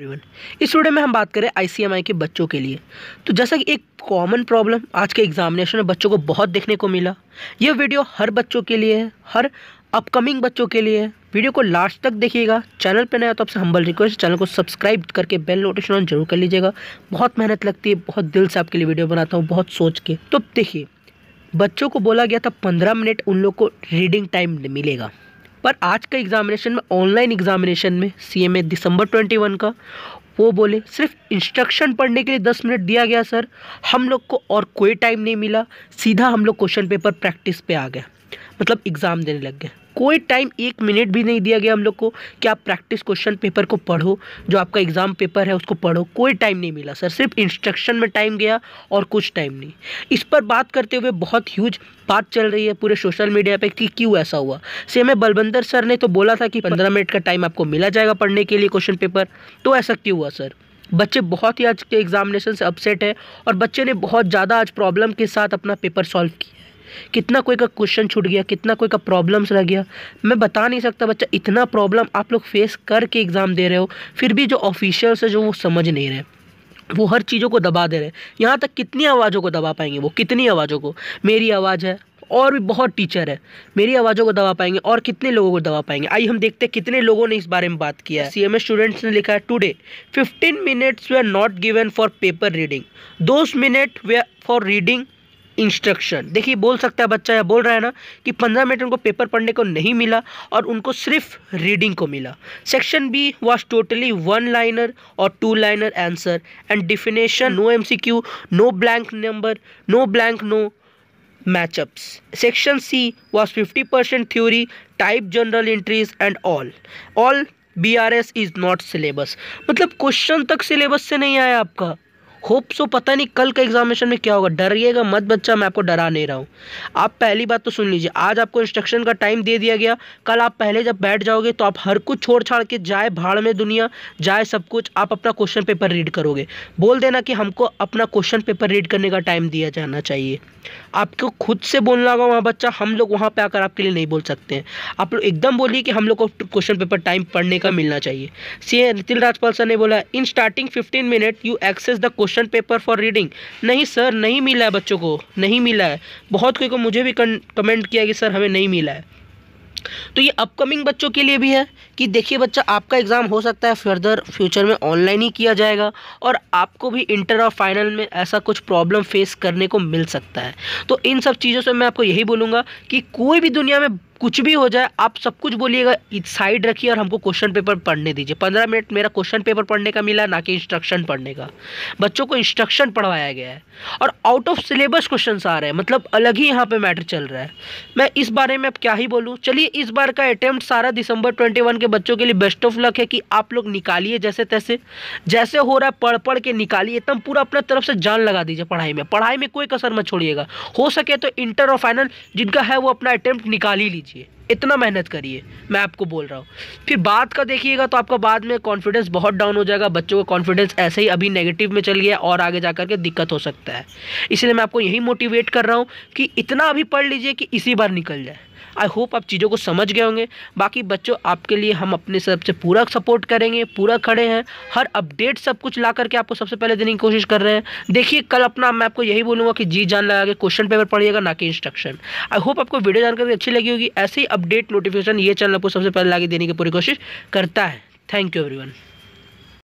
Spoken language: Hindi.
एवरीवन इस वीडियो में हम बात करें आईसीएमआई के बच्चों के लिए तो जैसा कि एक कॉमन प्रॉब्लम आज के एग्जामिनेशन में बच्चों को बहुत देखने को मिला यह वीडियो हर बच्चों के लिए है हर अपकमिंग बच्चों के लिए है वीडियो को लास्ट तक देखिएगा चैनल पर नया तो आपसे हम्बल रिक्वेस्ट चैनल को सब्सक्राइब करके बेल नोटिफिकेशन ऑन जरूर कर लीजिएगा बहुत मेहनत लगती है बहुत दिल से आपके लिए वीडियो बनाता हूँ बहुत सोच के तो देखिए बच्चों को बोला गया था पंद्रह मिनट उन लोग को रीडिंग टाइम मिलेगा पर आज का एग्ज़ामिनेशन में ऑनलाइन एग्ज़ामिनेशन में सी एम दिसंबर वन का वो बोले सिर्फ इंस्ट्रक्शन पढ़ने के लिए दस मिनट दिया गया सर हम लोग को और कोई टाइम नहीं मिला सीधा हम लोग क्वेश्चन पेपर प्रैक्टिस पे आ गया मतलब एग्ज़ाम देने लग गए कोई टाइम एक मिनट भी नहीं दिया गया हम लोग को कि आप प्रैक्टिस क्वेश्चन पेपर को पढ़ो जो आपका एग्ज़ाम पेपर है उसको पढ़ो कोई टाइम नहीं मिला सर सिर्फ इंस्ट्रक्शन में टाइम गया और कुछ टाइम नहीं इस पर बात करते हुए बहुत ह्यूज बात चल रही है पूरे सोशल मीडिया पर कि क्यों ऐसा हुआ सेम है बलबंदर सर ने तो बोला था कि पंद्रह मिनट का टाइम आपको मिला जाएगा पढ़ने के लिए क्वेश्चन पेपर तो ऐसा क्यों हुआ सर बच्चे बहुत ही आज के एग्जामिनेशन से अपसेट है और बच्चे ने बहुत ज़्यादा आज प्रॉब्लम के साथ अपना पेपर सॉल्व किया है कितना कोई का क्वेश्चन छूट गया कितना कोई का प्रॉब्लम्स रह गया मैं बता नहीं सकता बच्चा इतना प्रॉब्लम आप लोग फेस करके एग्ज़ाम दे रहे हो फिर भी जो ऑफिशियल्स है जो वो समझ नहीं रहे वो हर चीज़ों को दबा दे रहे हैं यहाँ तक कितनी आवाज़ों को दबा पाएंगे वो कितनी आवाज़ों को मेरी आवाज़ है और भी बहुत टीचर है मेरी आवाज़ों को दबा पाएंगे और कितने लोगों को दबा पाएंगे आइए हम देखते हैं कितने लोगों ने इस बारे में बात किया है सी स्टूडेंट्स ने लिखा है today 15 minutes we are not given for paper reading those minute we for reading instruction देखिए बोल सकता है बच्चा या बोल रहा है ना कि पंद्रह मिनट उनको पेपर पढ़ने को नहीं मिला और उनको सिर्फ रीडिंग को मिला section B was totally one liner और two liner answer and definition no M C Q no blank number no blank no section C was fifty percent theory type general entries and all all B R S is not syllabus मतलब क्वेश्चन तक सिलेबस से नहीं आया आपका होप सो तो पता नहीं कल का एग्जामिनेशन में क्या होगा डरिएगा मत बच्चा मैं आपको डरा नहीं रहा हूँ आप पहली बात तो सुन लीजिए आज आपको इंस्ट्रक्शन का टाइम दे दिया गया कल आप पहले जब बैठ जाओगे तो आप हर कुछ छोड़ छाड़ के जाए भाड़ में दुनिया जाए सब कुछ आप अपना क्वेश्चन पेपर रीड करोगे बोल देना कि हमको अपना क्वेश्चन पेपर रीड करने का टाइम दिया जाना चाहिए आपको खुद से बोलना होगा वहाँ बच्चा हम लोग वहाँ पर आकर आपके लिए नहीं बोल सकते हैं आप लोग एकदम बोलिए कि हम लोग को क्वेश्चन पेपर टाइम पढ़ने का मिलना चाहिए सी नितिन राजपाल सर ने बोला in starting fifteen minute you access the question question paper for reading नहीं सर नहीं मिला है बच्चों को नहीं मिला है बहुत कोई को मुझे भी कमेंट किया कि सर हमें नहीं मिला है तो ये अपकमिंग बच्चों के लिए भी है कि देखिए बच्चा आपका एग्ज़ाम हो सकता है फर्दर फ्यूचर में ऑनलाइन ही किया जाएगा और आपको भी इंटर और फाइनल में ऐसा कुछ प्रॉब्लम फेस करने को मिल सकता है तो इन सब चीज़ों से मैं आपको यही बोलूँगा कि कोई भी दुनिया में कुछ भी हो जाए आप सब कुछ बोलिएगा साइड रखिए और हमको क्वेश्चन पेपर पढ़ने दीजिए पंद्रह मिनट मेरा क्वेश्चन पेपर पढ़ने का मिला ना कि इंस्ट्रक्शन पढ़ने का बच्चों को इंस्ट्रक्शन पढ़वाया गया है और आउट ऑफ सिलेबस क्वेश्चन आ रहे हैं मतलब अलग ही यहाँ पर मैटर चल रहा है मैं इस बारे में अब क्या ही बोलूँ चलिए इस बार का अटैम्प्ट सारा दिसंबर ट्वेंटी के बच्चों के लिए बेस्ट ऑफ लक है कि आप लोग निकालिए जैसे तैसे जैसे हो रहा है पढ़ पढ़ के निकालिए एकदम पूरा अपना तरफ से जान लगा दीजिए पढ़ाई में पढ़ाई में कोई कसर मत छोड़िएगा हो सके तो इंटर और फाइनल जिनका है वो अपना अटैम्प्ट निकाल ही लीजिए कीजिए इतना मेहनत करिए मैं आपको बोल रहा हूँ फिर बात का देखिएगा तो आपका बाद में कॉन्फिडेंस बहुत डाउन हो जाएगा बच्चों का कॉन्फिडेंस ऐसे ही अभी नेगेटिव में चल गया और आगे जा के दिक्कत हो सकता है इसलिए मैं आपको यही मोटिवेट कर रहा हूँ कि इतना अभी पढ़ लीजिए कि इसी बार निकल जाए आई होप आप चीज़ों को समझ गए होंगे बाकी बच्चों आपके लिए हम अपने तरफ से पूरा सपोर्ट करेंगे पूरा खड़े हैं हर अपडेट सब कुछ ला करके आपको सबसे पहले देने की कोशिश कर रहे हैं देखिए कल अपना मैं आपको यही बोलूँगा कि जी जान लगा के क्वेश्चन पेपर पढ़िएगा ना कि इंस्ट्रक्शन आई होप आपको वीडियो जानकर अच्छी लगी होगी ऐसे ही अपडेट नोटिफिकेशन ये चैनल आपको सबसे पहले ला देने की पूरी कोशिश करता है थैंक यू एवरी